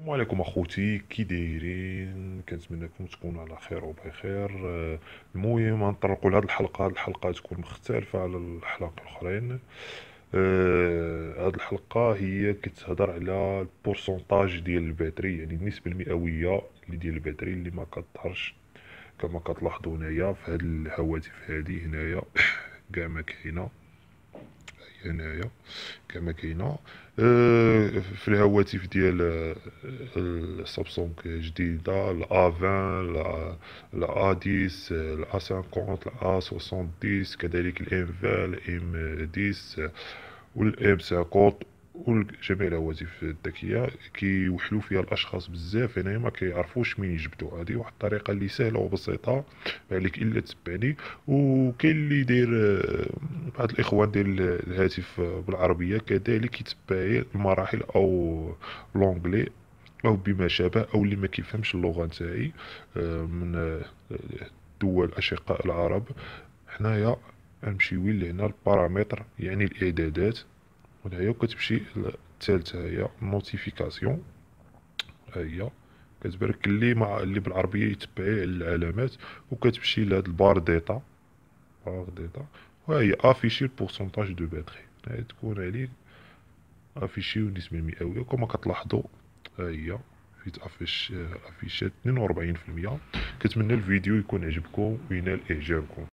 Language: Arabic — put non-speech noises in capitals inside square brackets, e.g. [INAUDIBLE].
السلام عليكم اخوتي كي دايرين كنتمنىكم تكونوا على خير وبخير آه، المهم غنطرقوا لهاد الحلقه هاد الحلقه تكون مختلفه على الحلقة الاخرين آه، هاد الحلقه هي كتهضر على البورسونتاج ديال الباتري يعني النسبه المئويه اللي ديال الباتري اللي ما كطهرش كما كتلاحظوا هنايا في هاد الهواتف هادي هنايا [COUGHS] كاع ما كاينه هنايا كما كاينه أه في الهواتف ديال آه، السامسونج جديده ال a 20 ال a 10 ال a 50 ال a 70 كذلك ال m 20 ال m 10 وال m 50 وجميع الهواتف الذكيه كيوحلوا فيها الاشخاص بزاف هنايا ما كيعرفوش منين يجبدوا هذه واحد الطريقه اللي سهله وبسيطه ما عليك الا تبعني وكاين اللي داير آه، هاد الاخوان ديال الهاتف بالعربيه كذلك يتبعي المراحل او لونغلي او بما شابه او اللي ما كيفهمش اللغه نتاعي آه، من آه، دول اشقاء العرب حنايا وين لهنا البارامتر يعني الاعدادات وهنايا كتمشي الثالثه هي نوتيفيكاسيون هي كتبارك اللي مع اللي بالعربيه يتبعي على العلامات وكتمشي لهاد البار ديتا بار ديتا وهي افيشي البورسنتاج دو باتري هاي تكون عليك افيشي النسبه المئويه كما كتلاحظوا ها هي فيت افيش افيشات 42% كنتمنى الفيديو يكون عجبكم وينال اعجابكم